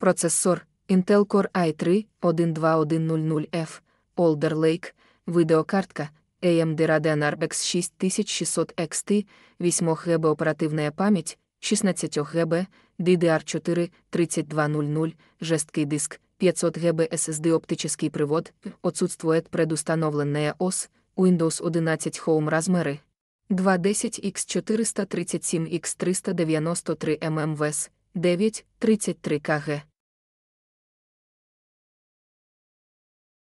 Процесор Intel Core i3 12100F, Older Lake, видеокартка AMD Radeon RX 6600 XT, 8 ГБ оперативная память, 16 ГБ, DDR4 3200, жесткий диск, 500 ГБ SSD оптический привод, отсутствует предустановленная ОС, Windows 11 Home размеры. 210X437X393 mmws 9, 33 кг.